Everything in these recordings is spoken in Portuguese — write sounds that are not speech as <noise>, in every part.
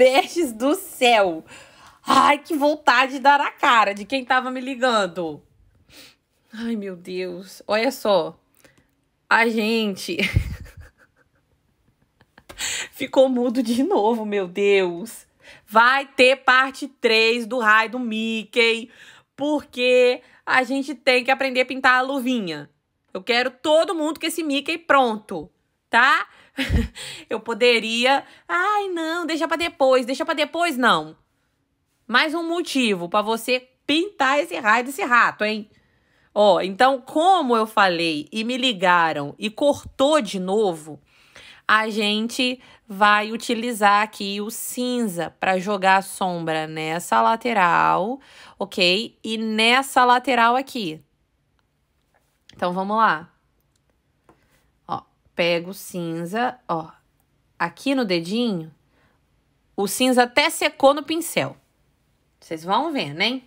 beijos do céu. Ai, que vontade de dar a cara de quem tava me ligando. Ai, meu Deus. Olha só. A gente <laughs> ficou mudo de novo, meu Deus. Vai ter parte 3 do raio do Mickey, porque a gente tem que aprender a pintar a luvinha. Eu quero todo mundo com esse Mickey pronto tá? <laughs> Eu poderia, ai não, deixa para depois, deixa para depois não. Mais um motivo para você pintar esse raio desse rato, hein? Ó, então como eu falei e me ligaram e cortou de novo, a gente vai utilizar aqui o cinza para jogar sombra nessa lateral, ok? E nessa lateral aqui. Então vamos lá pego cinza, ó, aqui no dedinho, o cinza até secou no pincel. Vocês vão ver, né?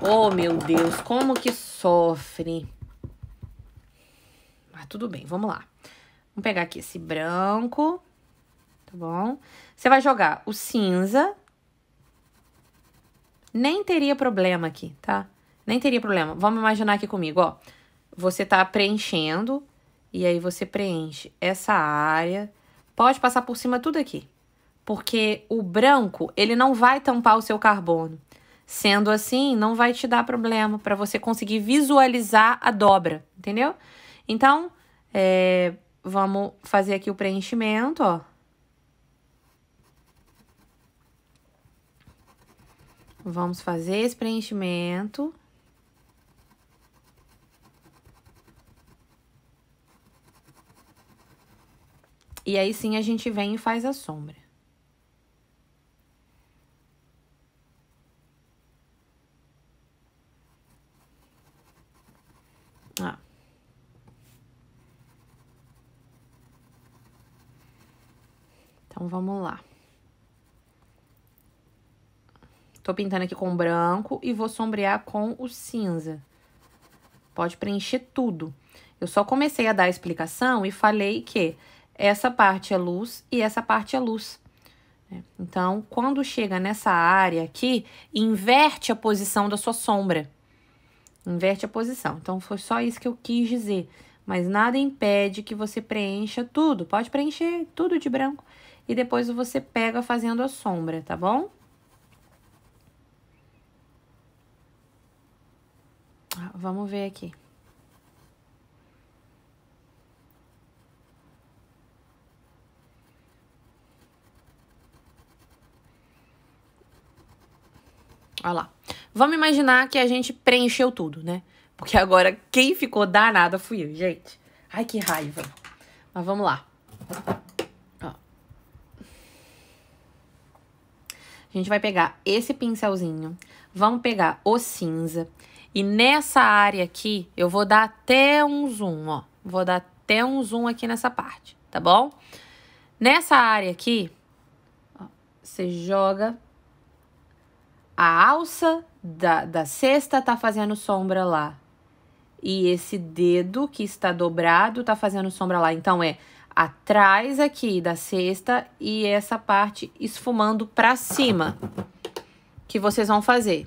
Oh, meu Deus, como que sofre. Mas tudo bem, vamos lá. Vamos pegar aqui esse branco, tá bom? Você vai jogar o cinza. Nem teria problema aqui, tá? Nem teria problema. Vamos imaginar aqui comigo, ó. Você tá preenchendo e aí você preenche essa área. Pode passar por cima tudo aqui. Porque o branco, ele não vai tampar o seu carbono. Sendo assim, não vai te dar problema para você conseguir visualizar a dobra, entendeu? Então, é, vamos fazer aqui o preenchimento, ó. Vamos fazer esse preenchimento. E aí sim a gente vem e faz a sombra. Ah. Então vamos lá. Tô pintando aqui com branco e vou sombrear com o cinza. Pode preencher tudo. Eu só comecei a dar a explicação e falei que essa parte é luz e essa parte é luz. Né? Então, quando chega nessa área aqui, inverte a posição da sua sombra. Inverte a posição. Então, foi só isso que eu quis dizer. Mas nada impede que você preencha tudo. Pode preencher tudo de branco. E depois você pega fazendo a sombra, tá bom? Ah, vamos ver aqui. Olha lá. Vamos imaginar que a gente preencheu tudo, né? Porque agora quem ficou danada fui eu, gente. Ai, que raiva. Mas vamos lá. Ó. A gente vai pegar esse pincelzinho, vamos pegar o cinza e nessa área aqui eu vou dar até um zoom, ó. Vou dar até um zoom aqui nessa parte, tá bom? Nessa área aqui, ó, você joga a alça da, da cesta tá fazendo sombra lá. E esse dedo que está dobrado tá fazendo sombra lá. Então é atrás aqui da cesta e essa parte esfumando para cima que vocês vão fazer.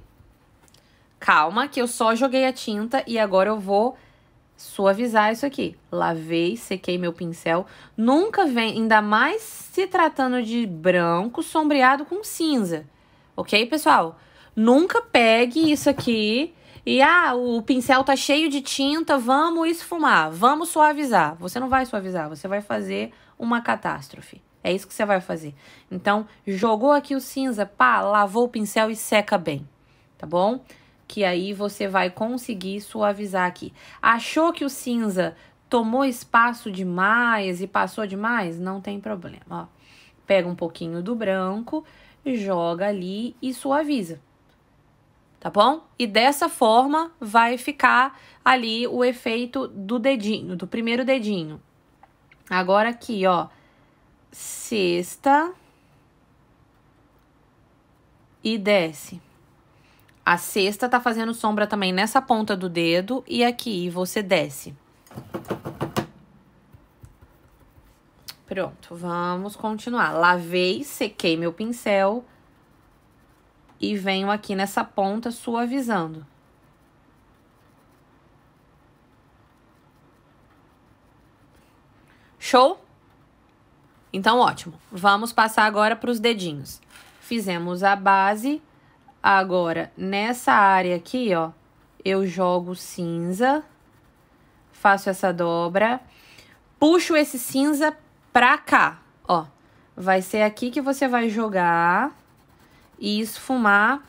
Calma que eu só joguei a tinta e agora eu vou suavizar isso aqui. Lavei, sequei meu pincel. Nunca vem, ainda mais se tratando de branco sombreado com cinza ok, pessoal? Nunca pegue isso aqui e, ah, o pincel tá cheio de tinta, vamos esfumar, vamos suavizar. Você não vai suavizar, você vai fazer uma catástrofe. É isso que você vai fazer. Então, jogou aqui o cinza, pá, lavou o pincel e seca bem, tá bom? Que aí você vai conseguir suavizar aqui. Achou que o cinza tomou espaço demais e passou demais? Não tem problema, ó. Pega um pouquinho do branco, joga ali e suaviza. Tá bom? E dessa forma vai ficar ali o efeito do dedinho, do primeiro dedinho. Agora aqui, ó, sexta e desce. A sexta tá fazendo sombra também nessa ponta do dedo e aqui você desce. Pronto, vamos continuar. Lavei, sequei meu pincel e venho aqui nessa ponta suavizando. Show? Então, ótimo. Vamos passar agora para os dedinhos. Fizemos a base. Agora, nessa área aqui, ó, eu jogo cinza, faço essa dobra, puxo esse cinza pra cá, ó. Vai ser aqui que você vai jogar e esfumar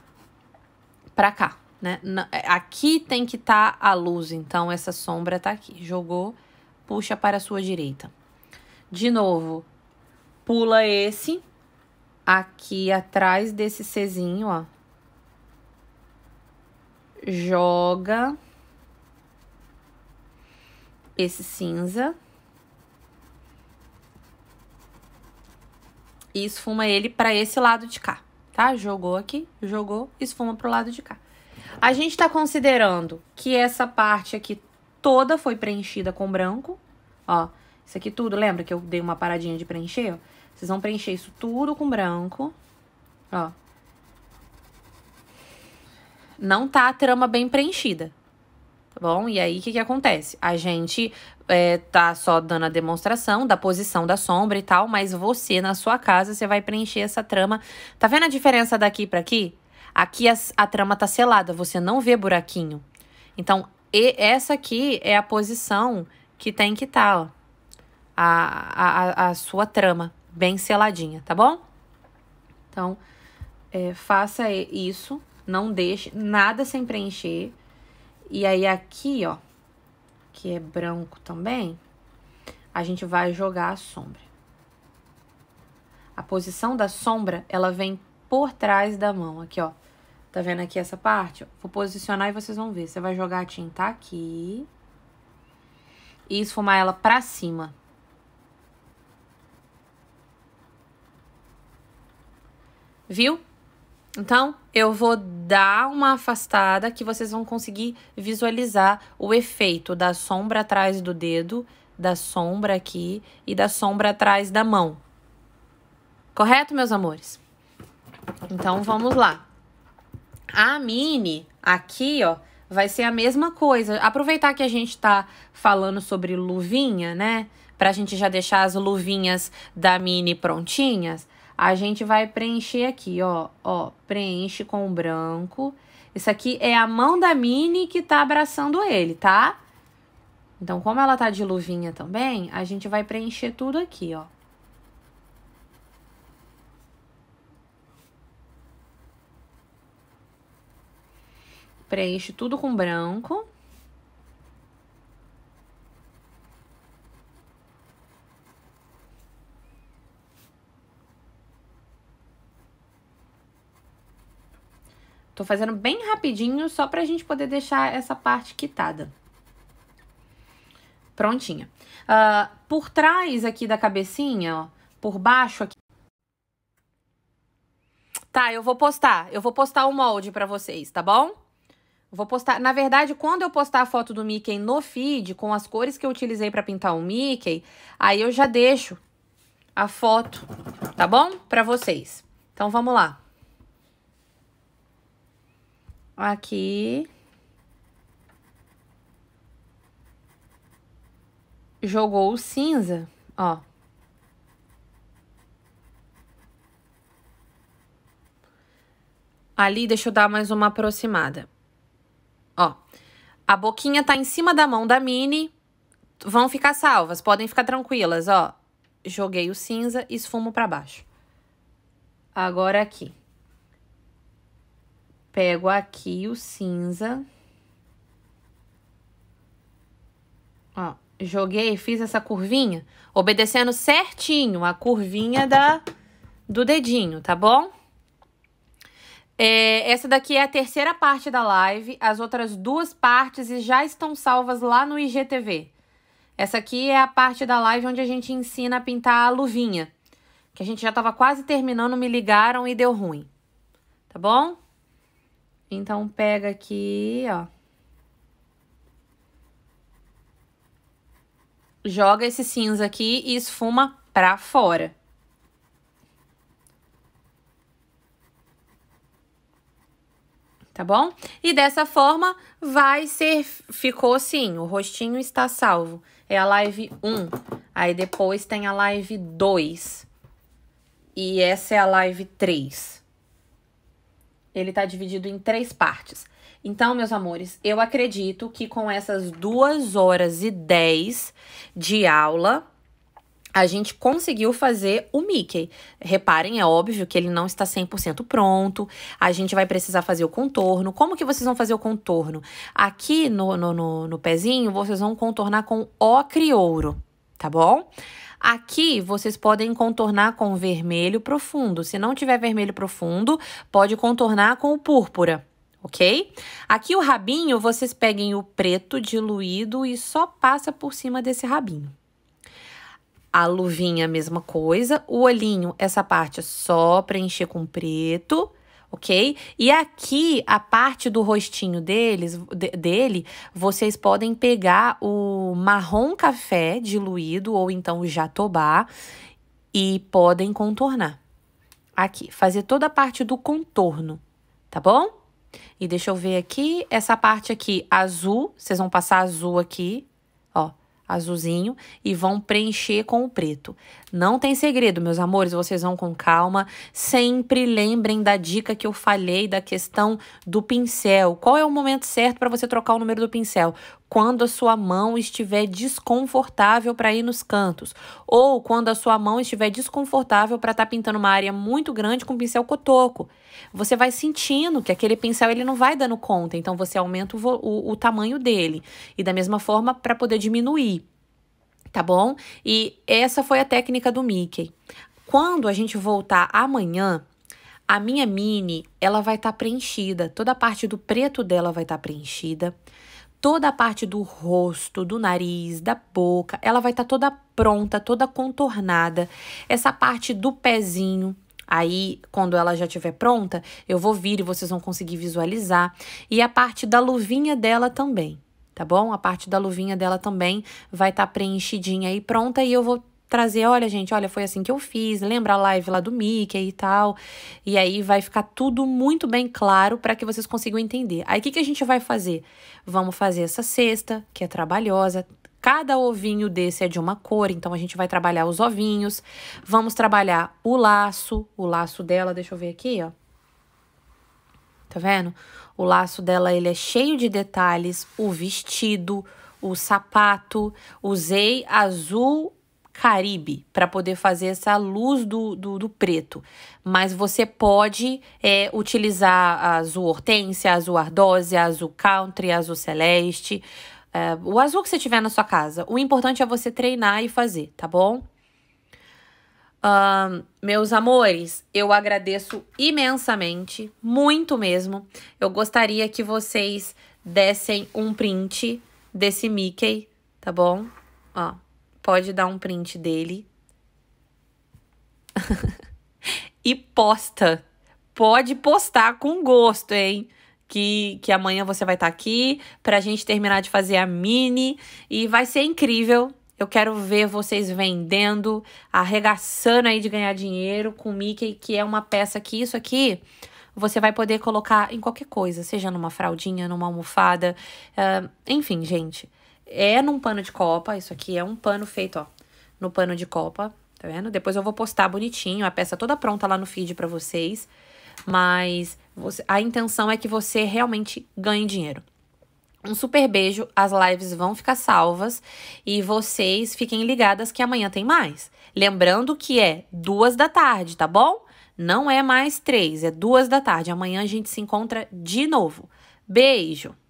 pra cá, né? É, aqui tem que estar tá a luz, então essa sombra tá aqui. Jogou, puxa para a sua direita. De novo, pula esse aqui atrás desse Czinho, ó. Joga esse cinza. e esfuma ele para esse lado de cá, tá? Jogou aqui, jogou, esfuma para o lado de cá. A gente está considerando que essa parte aqui toda foi preenchida com branco, ó. Isso aqui tudo, lembra que eu dei uma paradinha de preencher? Ó? Vocês vão preencher isso tudo com branco, ó. Não tá a trama bem preenchida, Tá bom? E aí, o que, que acontece? A gente é, tá só dando a demonstração da posição da sombra e tal, mas você, na sua casa, você vai preencher essa trama. Tá vendo a diferença daqui para aqui? Aqui a, a trama tá selada, você não vê buraquinho. Então, e essa aqui é a posição que tem que estar, tá, ó. A, a, a sua trama bem seladinha, tá bom? Então, é, faça isso, não deixe nada sem preencher. E aí aqui, ó, que é branco também, a gente vai jogar a sombra. A posição da sombra, ela vem por trás da mão, aqui, ó. Tá vendo aqui essa parte? Vou posicionar e vocês vão ver. Você vai jogar a tinta aqui e esfumar ela pra cima. Viu? Então, eu vou dar uma afastada que vocês vão conseguir visualizar o efeito da sombra atrás do dedo, da sombra aqui e da sombra atrás da mão. Correto, meus amores? Então, vamos lá. A mini aqui, ó, vai ser a mesma coisa. Aproveitar que a gente tá falando sobre luvinha, né? Pra gente já deixar as luvinhas da mini prontinhas. A gente vai preencher aqui, ó, ó, preenche com branco. Isso aqui é a mão da Mini que tá abraçando ele, tá? Então, como ela tá de luvinha também, a gente vai preencher tudo aqui, ó. Preenche tudo com branco. Tô fazendo bem rapidinho, só pra gente poder deixar essa parte quitada. Prontinha. Uh, por trás aqui da cabecinha, ó, por baixo aqui. Tá, eu vou postar. Eu vou postar o molde pra vocês, tá bom? Vou postar. Na verdade, quando eu postar a foto do Mickey no feed, com as cores que eu utilizei para pintar o Mickey, aí eu já deixo a foto, tá bom? Para vocês. Então vamos lá. Aqui. Jogou o cinza, ó. Ali, deixa eu dar mais uma aproximada. Ó. A boquinha tá em cima da mão da Mini. Vão ficar salvas, podem ficar tranquilas, ó. Joguei o cinza e esfumo para baixo. Agora aqui pego aqui o cinza. Ó, joguei, fiz essa curvinha, obedecendo certinho a curvinha da, do dedinho, tá bom? É, essa daqui é a terceira parte da live, as outras duas partes já estão salvas lá no IGTV. Essa aqui é a parte da live onde a gente ensina a pintar a luvinha, que a gente já estava quase terminando, me ligaram e deu ruim, tá bom? Então, pega aqui, ó. Joga esse cinza aqui e esfuma pra fora. Tá bom? E dessa forma vai ser... Ficou sim, o rostinho está salvo. É a live 1. Aí depois tem a live 2. E essa é a live 3. Ele está dividido em três partes. Então, meus amores, eu acredito que com essas duas horas e dez de aula, a gente conseguiu fazer o Mickey. Reparem, é óbvio que ele não está 100% pronto. A gente vai precisar fazer o contorno. Como que vocês vão fazer o contorno? Aqui no, no, no, no pezinho, vocês vão contornar com ocre ouro, tá bom? Aqui vocês podem contornar com vermelho profundo. Se não tiver vermelho profundo, pode contornar com o púrpura ok? Aqui o rabinho, vocês peguem o preto diluído e só passa por cima desse rabinho. A luvinha, mesma coisa. O olhinho, essa parte é só preencher com preto ok? E aqui, a parte do rostinho deles, de, dele, vocês podem pegar o marrom café diluído ou então o jatobá e podem contornar. Aqui, fazer toda a parte do contorno, tá bom? E deixa eu ver aqui, essa parte aqui azul, vocês vão passar azul aqui, azulzinho e vão preencher com o preto. Não tem segredo, meus amores, vocês vão com calma. Sempre lembrem da dica que eu falei da questão do pincel. Qual é o momento certo para você trocar o número do pincel? quando a sua mão estiver desconfortável para ir nos cantos, ou quando a sua mão estiver desconfortável para estar tá pintando uma área muito grande com pincel cotoco. Você vai sentindo que aquele pincel ele não vai dando conta, então você aumenta o, o, o tamanho dele. E da mesma forma para poder diminuir, tá bom? E essa foi a técnica do Mickey. Quando a gente voltar amanhã, a minha mini, ela vai estar tá preenchida, toda a parte do preto dela vai estar tá preenchida toda a parte do rosto, do nariz, da boca, ela vai estar tá toda pronta, toda contornada. Essa parte do pezinho, Aí, quando ela já estiver pronta, eu vou vir e vocês vão conseguir visualizar. E a parte da luvinha dela também, tá bom? A parte da luvinha dela também vai estar tá preenchidinha e pronta e eu vou trazer, olha, gente, olha, foi assim que eu fiz, lembra a live lá do Mickey e tal. E aí vai ficar tudo muito bem claro para que vocês consigam entender. Aí o que, que a gente vai fazer? Vamos fazer essa cesta, que é trabalhosa. Cada ovinho desse é de uma cor, então a gente vai trabalhar os ovinhos. Vamos trabalhar o laço, o laço dela, deixa eu ver aqui, ó. Tá vendo? O laço dela, ele é cheio de detalhes, o vestido, o sapato. Usei azul Caribe para poder fazer essa luz do, do, do preto. Mas você pode é, utilizar azul hortênsia, azul ardósia, azul country, azul celeste, é, o azul que você tiver na sua casa. O importante é você treinar e fazer, tá bom? Uh, meus amores, eu agradeço imensamente, muito mesmo. Eu gostaria que vocês dessem um print desse Mickey, tá bom? Ó pode dar um print dele <laughs> e posta. Pode postar com gosto, hein? Que, que amanhã você vai estar tá aqui pra gente terminar de fazer a mini e vai ser incrível. Eu quero ver vocês vendendo, arregaçando aí de ganhar dinheiro com Mickey, que é uma peça que isso aqui você vai poder colocar em qualquer coisa, seja numa fraldinha, numa almofada. Uh, enfim, gente, é num pano de copa, isso aqui é um pano feito, ó, no pano de copa, tá vendo? Depois eu vou postar bonitinho, a peça toda pronta lá no feed para vocês, mas você, a intenção é que você realmente ganhe dinheiro. Um super beijo, as lives vão ficar salvas e vocês fiquem ligadas que amanhã tem mais. Lembrando que é duas da tarde, tá bom? Não é mais três, é duas da tarde. Amanhã a gente se encontra de novo. Beijo!